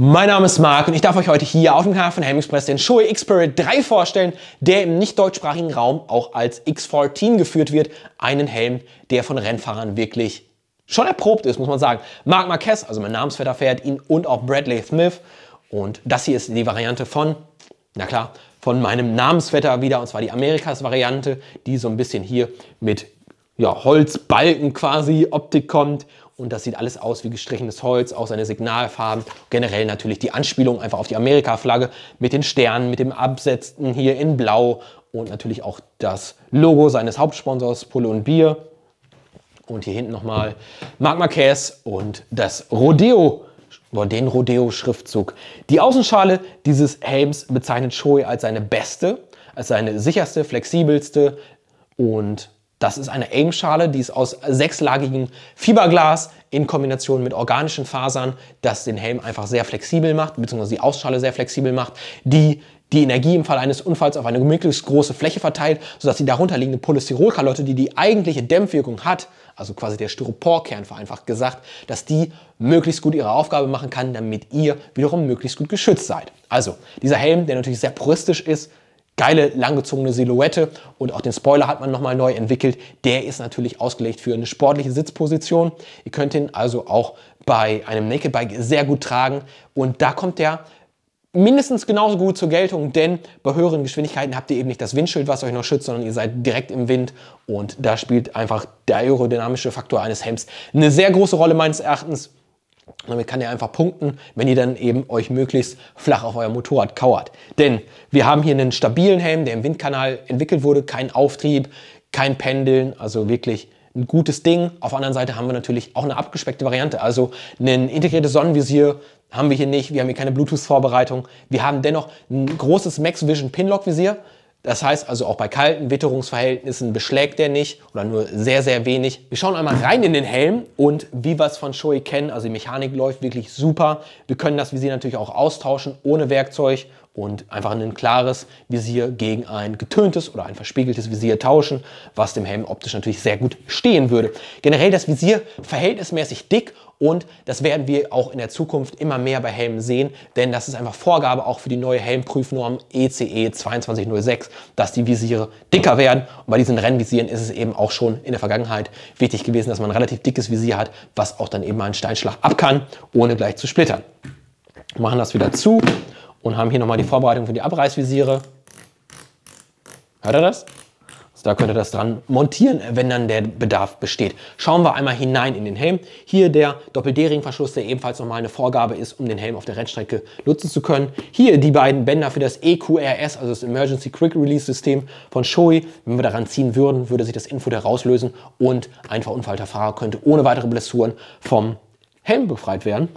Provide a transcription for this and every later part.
Mein Name ist Marc und ich darf euch heute hier auf dem Kanal von Hemexpress den Shoei Xperia 3 vorstellen, der im nicht deutschsprachigen Raum auch als X14 geführt wird. Einen Helm, der von Rennfahrern wirklich schon erprobt ist, muss man sagen. Marc Marquez, also mein Namensvetter, fährt ihn und auch Bradley Smith. Und das hier ist die Variante von, na klar, von meinem Namensvetter wieder, und zwar die Amerikas-Variante, die so ein bisschen hier mit ja, Holzbalken quasi Optik kommt. Und das sieht alles aus wie gestrichenes Holz, auch seine Signalfarben. Generell natürlich die Anspielung einfach auf die Amerika-Flagge mit den Sternen, mit dem Absetzten hier in Blau und natürlich auch das Logo seines Hauptsponsors Pulle und Bier. Und hier hinten nochmal Marc Marquez und das Rodeo den Rodeo-Schriftzug. Die Außenschale dieses Helms bezeichnet Choi als seine beste, als seine sicherste, flexibelste und das ist eine Aim-Schale, die ist aus sechslagigem Fiberglas in Kombination mit organischen Fasern, das den Helm einfach sehr flexibel macht, beziehungsweise die Ausschale sehr flexibel macht, die die Energie im Fall eines Unfalls auf eine möglichst große Fläche verteilt, sodass die darunterliegende Polystyrolkalotte, die die eigentliche Dämpfwirkung hat, also quasi der Styroporkern vereinfacht gesagt, dass die möglichst gut ihre Aufgabe machen kann, damit ihr wiederum möglichst gut geschützt seid. Also dieser Helm, der natürlich sehr puristisch ist, geile langgezogene Silhouette und auch den Spoiler hat man nochmal neu entwickelt. Der ist natürlich ausgelegt für eine sportliche Sitzposition. Ihr könnt ihn also auch bei einem Naked Bike sehr gut tragen und da kommt der mindestens genauso gut zur Geltung, denn bei höheren Geschwindigkeiten habt ihr eben nicht das Windschild, was euch noch schützt, sondern ihr seid direkt im Wind und da spielt einfach der aerodynamische Faktor eines Hemds eine sehr große Rolle meines Erachtens. Damit kann er einfach punkten, wenn ihr dann eben euch möglichst flach auf euer Motorrad kauert. Denn wir haben hier einen stabilen Helm, der im Windkanal entwickelt wurde, kein Auftrieb, kein Pendeln, also wirklich ein gutes Ding. Auf der anderen Seite haben wir natürlich auch eine abgespeckte Variante, also ein integriertes Sonnenvisier haben wir hier nicht, wir haben hier keine Bluetooth-Vorbereitung. Wir haben dennoch ein großes Max Vision Pinlock-Visier, das heißt also auch bei kalten Witterungsverhältnissen beschlägt er nicht oder nur sehr, sehr wenig. Wir schauen einmal rein in den Helm und wie wir es von Shoei kennen, also die Mechanik läuft wirklich super. Wir können das Visier natürlich auch austauschen ohne Werkzeug und einfach ein klares Visier gegen ein getöntes oder ein verspiegeltes Visier tauschen, was dem Helm optisch natürlich sehr gut stehen würde. Generell das Visier verhältnismäßig dick und das werden wir auch in der Zukunft immer mehr bei Helmen sehen, denn das ist einfach Vorgabe auch für die neue Helmprüfnorm e e ECE 2206, dass die Visiere dicker werden. Und bei diesen Rennvisieren ist es eben auch schon in der Vergangenheit wichtig gewesen, dass man ein relativ dickes Visier hat, was auch dann eben mal einen Steinschlag ab kann, ohne gleich zu splittern. Wir machen das wieder zu und haben hier nochmal die Vorbereitung für die Abreißvisiere. Hört ihr das? Da könnt ihr das dran montieren, wenn dann der Bedarf besteht. Schauen wir einmal hinein in den Helm. Hier der Doppel-D-Ring-Verschluss, der ebenfalls nochmal eine Vorgabe ist, um den Helm auf der Rennstrecke nutzen zu können. Hier die beiden Bänder für das EQRS, also das Emergency Quick Release System von Shoei. Wenn wir daran ziehen würden, würde sich das Info herauslösen und ein verunfallter Fahrer könnte ohne weitere Blessuren vom Helm befreit werden.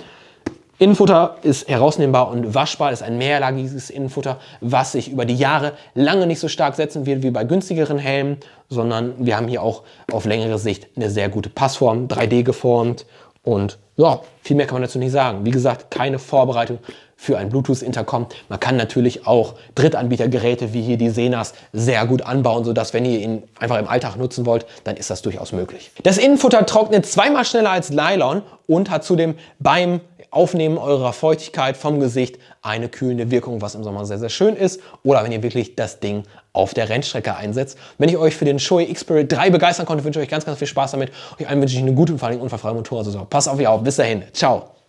Innenfutter ist herausnehmbar und waschbar, ist ein mehrlagiges Innenfutter, was sich über die Jahre lange nicht so stark setzen wird wie bei günstigeren Helmen, sondern wir haben hier auch auf längere Sicht eine sehr gute Passform, 3D geformt und ja, viel mehr kann man dazu nicht sagen. Wie gesagt, keine Vorbereitung für ein Bluetooth-Intercom. Man kann natürlich auch Drittanbietergeräte wie hier die Senas sehr gut anbauen, sodass wenn ihr ihn einfach im Alltag nutzen wollt, dann ist das durchaus möglich. Das Innenfutter trocknet zweimal schneller als Nylon und hat zudem beim Aufnehmen eurer Feuchtigkeit vom Gesicht eine kühlende Wirkung, was im Sommer sehr, sehr schön ist. Oder wenn ihr wirklich das Ding auf der Rennstrecke einsetzt. Wenn ich euch für den Shoei X-Spirit 3 begeistern konnte, wünsche ich euch ganz, ganz viel Spaß damit. Euch allen wünsche ich eine gute und vor allem unfallfreie Motorradsaison. Pass auf euch auf. Bis dahin. Ciao.